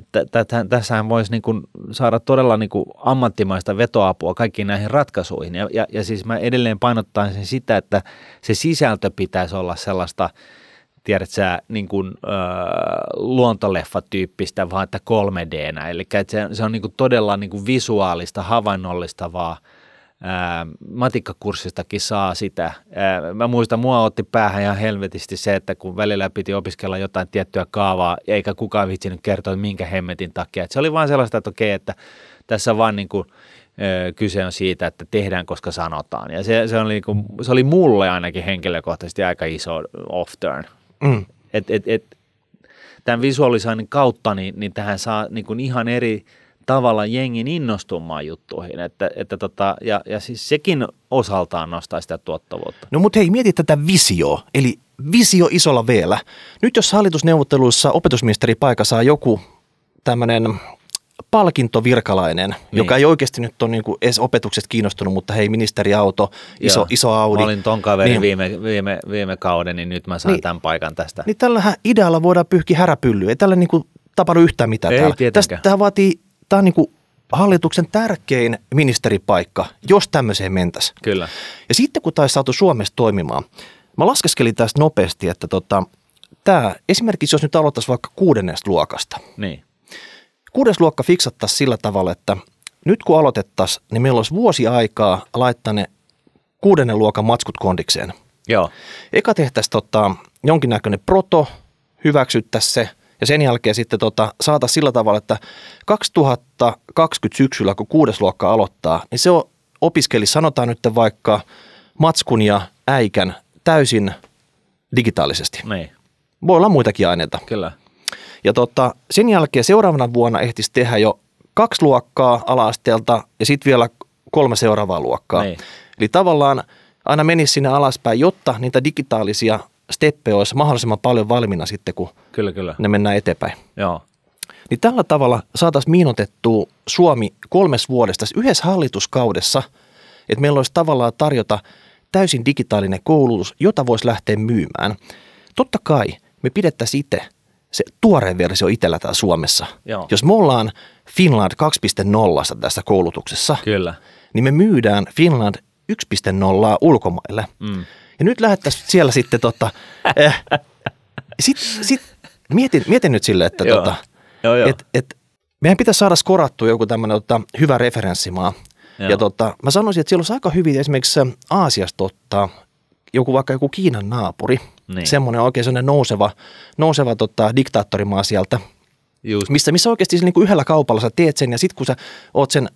tässähän voisi niin kuin saada todella niin kuin ammattimaista vetoapua kaikkiin näihin ratkaisuihin. Ja, ja, ja siis mä edelleen painottaisin sitä, että se sisältö pitäisi olla sellaista, tiedät sä, niin kuin, ö, luontoleffatyyppistä, vaan että 3 d Eli se, se on niin kuin todella niin kuin visuaalista, havainnollistavaa – matikkakurssistakin saa sitä. Ää, mä muistan, mua otti päähän ihan helvetisti se, että kun välillä piti opiskella jotain tiettyä kaavaa, eikä kukaan viitsinyt kertoa, minkä hemmetin takia. Et se oli vain sellaista, että okei, että tässä vaan niin kuin, ää, kyse on siitä, että tehdään, koska sanotaan. Ja se, se, oli, niin kuin, se oli mulle ainakin henkilökohtaisesti aika iso off turn. Mm. Et, et, et, tämän visualisoinnin kautta niin, niin tähän saa niin kuin ihan eri – tavalla jengin innostumaan juttuihin. Että, että tota, ja, ja siis sekin osaltaan nostaa sitä tuottavuutta. No mutta hei, mieti tätä visioa. Eli visio isolla vielä. Nyt jos hallitusneuvotteluissa opetusministeri paikka saa joku tämmöinen palkintovirkalainen, niin. joka ei oikeasti nyt ole niinku edes opetukset kiinnostunut, mutta hei, ministeriauto, iso, iso Audi. Mä olin ton kaveri niin. viime, viime, viime kauden, niin nyt mä saan niin, tämän paikan tästä. Niin tällähän idealla voidaan pyyhkiä häräpyllyä. Ei tällä niinku tapahdu yhtään mitään ei, täällä. Tästä, tämä vaatii tämä on niin kuin hallituksen tärkein ministeripaikka, jos tämmöiseen mentäisiin. Kyllä. Ja sitten kun taisi saatu Suomessa toimimaan, mä laskeskelin tästä nopeasti, että tota, tämä, esimerkiksi jos nyt aloittaisiin vaikka kuudennesta luokasta. Niin. Kuudes luokka fiksattaisiin sillä tavalla, että nyt kun aloitettaisiin, niin meillä olisi vuosi aikaa laittaa ne kuudennen luokan matskut kondikseen. Joo. Eka tehtäisiin tota, jonkinnäköinen proto, hyväksyttäisiin se, ja sen jälkeen sitten tota, saata sillä tavalla, että 2020 syksyllä, kun kuudes luokka aloittaa, niin se opiskeli, sanotaan nyt vaikka matskun ja äikän täysin digitaalisesti. Nei. Niin. Voi olla muitakin aineita. Kyllä. Ja tota, sen jälkeen seuraavana vuonna ehtisi tehdä jo kaksi luokkaa alaasteelta ja sitten vielä kolme seuraavaa luokkaa. Nei. Niin. Eli tavallaan aina menisi sinne alaspäin, jotta niitä digitaalisia steppejä olisi mahdollisimman paljon valmiina sitten, kun kyllä, kyllä. ne mennään eteenpäin. Joo. Niin tällä tavalla saataisiin miinotettua Suomi kolmes vuodesta yhdessä hallituskaudessa, että meillä olisi tavallaan tarjota täysin digitaalinen koulutus, jota voisi lähteä myymään. Totta kai me pidettäisiin itse se tuoreen versio itsellä täällä Suomessa. Joo. Jos me ollaan Finland 2.0 tässä koulutuksessa, Kyllä. niin me myydään Finland 1.0 ulkomaille. Mm. Ja nyt lähettäisiin siellä sitten tota, äh, sit, sit, mietin, mietin nyt sille, että Tota, joo, joo. Et, et, meidän pitäisi saada skorattua joku tämmöinen tota, hyvä referenssimaa. Joo. Ja tota, mä sanoisin, että siellä olisi aika hyvin esimerkiksi Aasiasta tota, ottaa joku vaikka joku Kiinan naapuri, niin. semmoinen oikein semmoinen nouseva, nouseva tota, diktaattorimaa sieltä, Just. Missä, missä oikeasti niin kuin yhdellä kaupalla sä teet sen ja sitten kun sä oot sen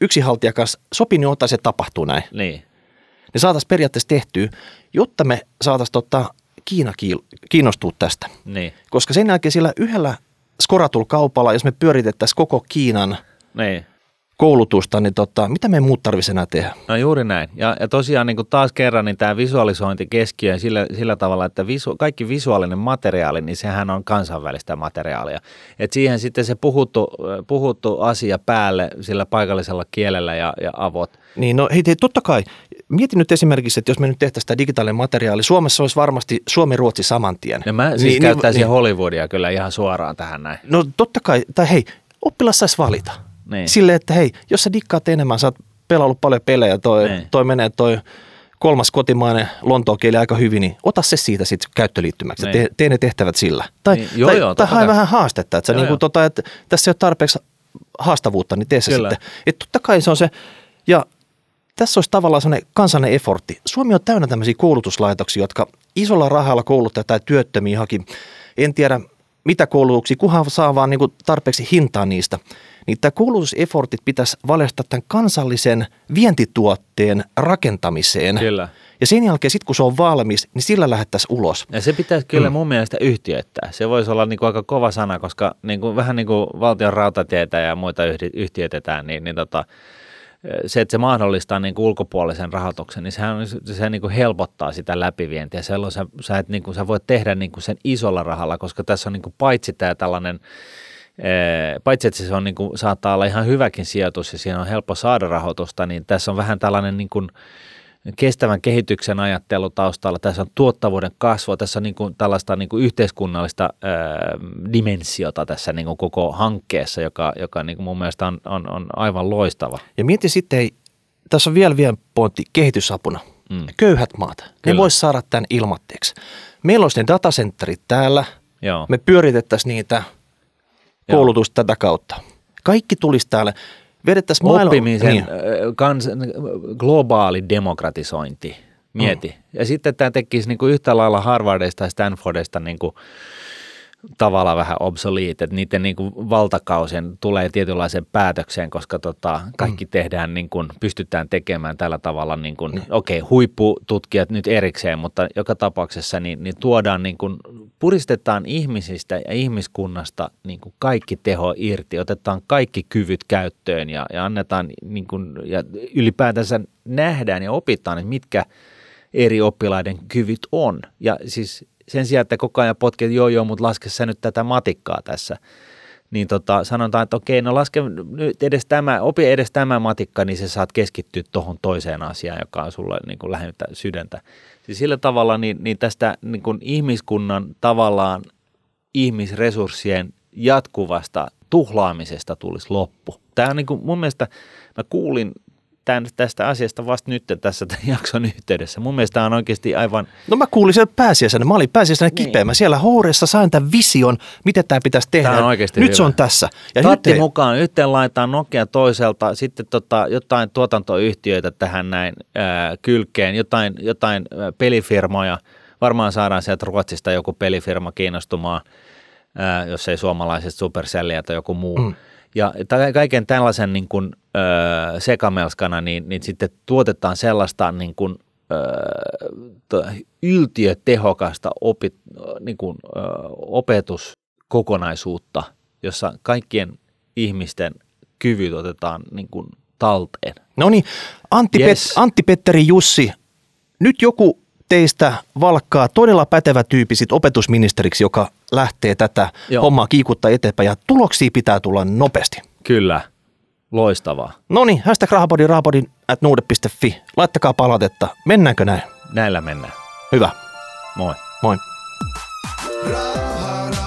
yksinhaltijan kanssa sopinut, niin ottaa se tapahtuu näin. Niin ne saataisiin periaatteessa tehtyä, jotta me saataisiin tota Kiina kiinnostua tästä. Niin. Koska sen jälkeen sillä yhdellä skoratul kaupalla, jos me pyöritettäisiin koko Kiinan niin. koulutusta, niin tota, mitä me muut tarvitsisi enää tehdä? No juuri näin. Ja, ja tosiaan niin kuin taas kerran niin tämä visualisointi keskiö sillä, sillä tavalla, että visu, kaikki visuaalinen materiaali, niin sehän on kansainvälistä materiaalia. Et siihen sitten se puhuttu, puhuttu asia päälle sillä paikallisella kielellä ja, ja avot. Niin, no hei, totta kai mietin nyt esimerkiksi, että jos me nyt tehtäisiin tämä digitaalinen materiaali, Suomessa olisi varmasti Suomi-Ruotsi saman tien. No mä siis niin, niin, käyttäisin niin, Hollywoodia kyllä ihan suoraan tähän näin. No totta kai, tai hei, oppilas saisi valita. Niin. Sille, että hei, jos sä dikkaat enemmän, sä oot pelannut paljon pelejä, toi, niin. toi menee toi kolmas kotimainen lontoon kieli aika hyvin, niin ota se siitä sitten käyttöliittymäksi. Niin. tee, tee ne tehtävät sillä. Tai, niin, joo, tai, joo, tai hae vähän haastetta, että, joo, niin kuin, Tota, että tässä ei ole tarpeeksi haastavuutta, niin tee se Kyllä. sitten. Että totta kai se on se, ja tässä olisi tavallaan sellainen kansainen efortti. Suomi on täynnä tämmöisiä koulutuslaitoksia, jotka isolla rahalla kouluttaa tai työttömiä haki. En tiedä mitä koulutuksia, kunhan saa vaan niin tarpeeksi hintaa niistä. Niin tämä koulutusefortit pitäisi valjastaa tämän kansallisen vientituotteen rakentamiseen. Kyllä. Ja sen jälkeen sitten kun se on valmis, niin sillä lähettäisiin ulos. Ja se pitäisi kyllä mm. mun mielestä yhtiöittää. Se voisi olla niin kuin aika kova sana, koska niin kuin, vähän niin kuin valtion rautatietä ja muita yhtiöitetään, niin, niin tota, se, että se mahdollistaa niin ulkopuolisen rahoituksen, niin sehän on, se niin kuin helpottaa sitä läpivientiä. Silloin sä, sä, et, niin kuin, sä voit tehdä niin kuin sen isolla rahalla, koska tässä on niin kuin paitsi tämä tällainen paitsi että se on, niin kuin, saattaa olla ihan hyväkin sijoitus ja siihen on helppo saada rahoitusta, niin tässä on vähän tällainen niin kuin, kestävän kehityksen ajattelu taustalla, tässä on tuottavuuden kasvua, tässä on niin kuin tällaista niin kuin yhteiskunnallista ää, dimensiota tässä niin kuin koko hankkeessa, joka, joka niin kuin mun mielestä on, on, on aivan loistava. Ja mieti sitten, tässä on vielä vielä pointti kehitysapuna. Mm. Köyhät maat, Kyllä. ne voisi saada tämän ilmatteeksi. Meillä olisi ne datacenterit täällä, Joo. me pyöritettäisiin niitä koulutusta Joo. tätä kautta. Kaikki tulisi täällä vedettäisiin maailma. Oppimisen niin. kans, globaali demokratisointi, mieti. Mm. Ja sitten tämä tekisi niin kuin yhtä lailla Harvardista ja Stanfordista niin kuin tavalla vähän obsolete, että niiden niin kuin valtakausien tulee tietynlaiseen päätökseen, koska tota, kaikki mm. tehdään niin kuin, pystytään tekemään tällä tavalla, niin mm. okei okay, huippututkijat nyt erikseen, mutta joka tapauksessa niin, niin tuodaan niin kuin, puristetaan ihmisistä ja ihmiskunnasta niin kuin kaikki teho irti, otetaan kaikki kyvyt käyttöön ja, ja annetaan niin kuin, ja ylipäätänsä nähdään ja opitaan, että mitkä eri oppilaiden kyvyt on ja siis sen sijaan, että koko ajan potket, joo joo, mutta laske sä nyt tätä matikkaa tässä, niin tota, sanotaan, että okei, no laske nyt edes tämä, opi edes tämä matikka, niin sä saat keskittyä tuohon toiseen asiaan, joka on sulle niin kuin lähinnä sydäntä. Siis sillä tavalla niin, niin tästä niin kuin ihmiskunnan tavallaan ihmisresurssien jatkuvasta tuhlaamisesta tulisi loppu. Tämä on niin kuin mun mielestä, mä kuulin tämän, tästä asiasta vasta nyt tässä jakson yhteydessä. Mun mielestä on oikeasti aivan... No mä kuulin sen pääsiäisenä. Mä olin pääsiäisenä niin. kipeä. Mä siellä houressa sain tämän vision, miten tämä pitäisi tehdä. Tämä on oikeasti Nyt hyvä. se on tässä. Ja Tatti nyt mukaan yhteen laitetaan Nokia toiselta, sitten tota, jotain tuotantoyhtiöitä tähän näin äh, kylkeen, jotain, jotain äh, pelifirmoja. Varmaan saadaan sieltä Ruotsista joku pelifirma kiinnostumaan, äh, jos ei suomalaiset supersellia tai joku muu. Mm. Ja kaiken tällaisen niin kuin, öö, sekamelskana, niin, niin sitten tuotetaan sellaista niin kuin, öö, yltiötehokasta opit, niin kuin, öö, opetuskokonaisuutta, jossa kaikkien ihmisten kyvyt otetaan niin kuin, talteen. No niin, Antti, yes. Pet- Antti Petteri Jussi, nyt joku teistä valkkaa todella pätevä sit opetusministeriksi, joka lähtee tätä Joo. hommaa kiikuttaa eteenpäin ja tuloksia pitää tulla nopeasti. Kyllä. Loistavaa. No niin, hashtag rahapodi, rahapodi at nuude.fi. Laittakaa palautetta. Mennäänkö näin? Näillä mennään. Hyvä. Moi. Moi. Rahara.